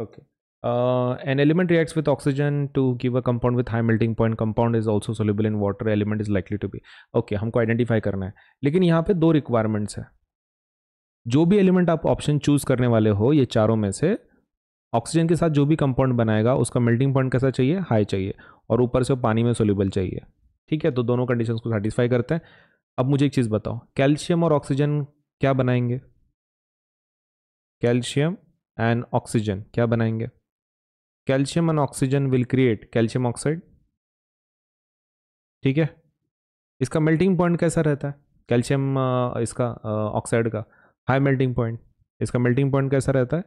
Okay. Uh, an element reacts with oxygen to give a compound with high melting point compound is also soluble in water element is likely to be okay हमको identify करना है लेकिन यहाँ पे दो requirements है जो भी एलिमेंट आप ऑप्शन चूज करने वाले हो ये चारों में से ऑक्सीजन के साथ जो भी कंपाउंड बनाएगा उसका मेल्टिंग पॉइंट कैसा चाहिए हाई चाहिए और ऊपर से पानी में सोल्यूबल चाहिए ठीक है तो दोनों कंडीशन को सेटिस्फाई करते हैं अब मुझे एक चीज़ बताओ कैल्शियम और ऑक्सीजन क्या बनाएंगे कैल्शियम एंड ऑक्सीजन क्या बनाएंगे calcium and oxygen will create calcium oxide ठीक है इसका मेल्टिंग पॉइंट कैसा रहता है कैल्शियम इसका ऑक्साइड का हाई मेल्टिंग पॉइंट इसका मेल्टिंग पॉइंट कैसा रहता है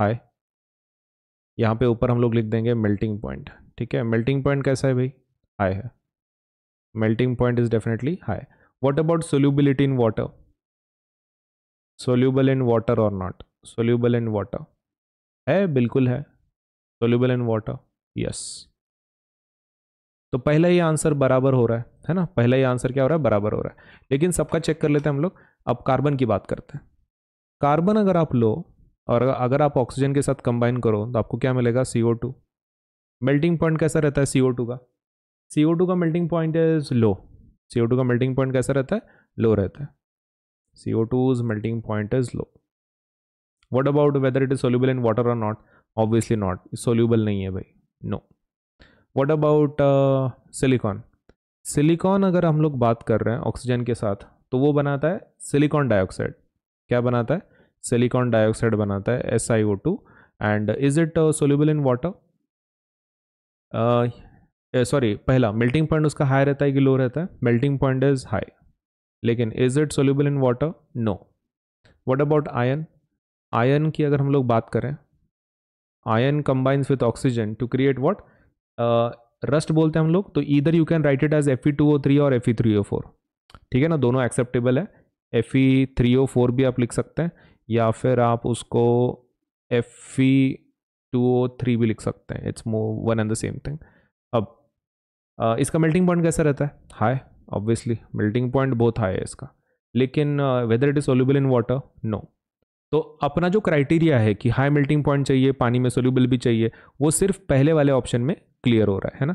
हाई यहाँ पे ऊपर हम लोग लिख देंगे मेल्टिंग पॉइंट ठीक है मेल्टिंग पॉइंट कैसा है भाई हाई है melting point is definitely high what about solubility in water soluble in water और नॉट सोल्यूबल इन वाटर है बिल्कुल है सोल्यूबल इन वाटर यस तो पहला ही आंसर बराबर हो रहा है है ना पहला ही आंसर क्या हो रहा है बराबर हो रहा है लेकिन सबका चेक कर लेते हैं हम लोग अब कार्बन की बात करते हैं कार्बन अगर आप लो और अगर आप ऑक्सीजन के साथ कंबाइन करो तो आपको क्या मिलेगा C O two melting point कैसा रहता है सी ओ टू का सी ओ टू का melting point is low C O two का मेल्टिंग पॉइंट कैसा रहता है लो रहता है C O two's melting point is low what about whether it is soluble in water और not obviously not soluble नहीं है भाई no what about silicon silicon अगर हम लोग बात कर रहे हैं ऑक्सीजन के साथ तो वो बनाता है सिलिकॉन डाइऑक्साइड क्या बनाता है सिलिकॉन डाइऑक्साइड बनाता है S I O two and is it soluble in water sorry पहला मेल्टिंग पॉइंट उसका हाई रहता है कि लो रहता है मेल्टिंग पॉइंट इज हाई लेकिन is it soluble in water no what about iron iron की अगर हम लोग बात करें iron combines with oxygen to create what rust बोलते हैं हम लोग तो इधर you can write it as F E two O three और F E three O four ठीक है ना दोनों एक्सेप्टेबल है F E three O four भी आप लिख सकते हैं या फिर आप उसको F E two O three भी लिख सकते हैं इट्स मो one and the same thing अब uh, इसका मेल्टिंग पॉइंट कैसा रहता है हाई ऑब्वियसली मेल्टिंग पॉइंट बहुत हाई है इसका लेकिन whether it is soluble in water no तो अपना जो क्राइटेरिया है कि हाई मेल्टिंग पॉइंट चाहिए पानी में सोल्यूबल भी चाहिए वो सिर्फ पहले वाले ऑप्शन में क्लियर हो रहा है, ना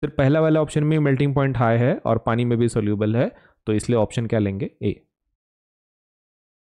सिर्फ पहला वाला ऑप्शन में मेल्टिंग पॉइंट हाई है और पानी में भी सोल्यूबल है तो इसलिए ऑप्शन क्या लेंगे ए